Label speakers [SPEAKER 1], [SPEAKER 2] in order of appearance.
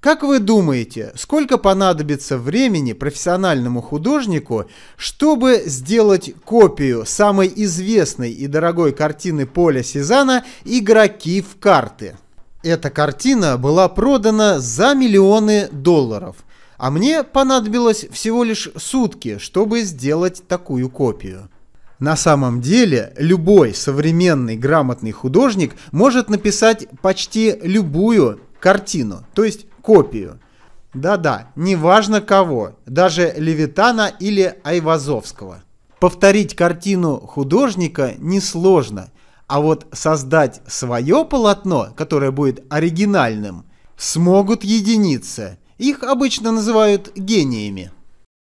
[SPEAKER 1] Как вы думаете, сколько понадобится времени профессиональному художнику, чтобы сделать копию самой известной и дорогой картины Поля Сезана «Игроки в карты»? Эта картина была продана за миллионы долларов, а мне понадобилось всего лишь сутки, чтобы сделать такую копию. На самом деле, любой современный грамотный художник может написать почти любую картину. То есть копию. Да-да, неважно кого, даже Левитана или Айвазовского. Повторить картину художника несложно, а вот создать свое полотно, которое будет оригинальным, смогут единицы. Их обычно называют гениями.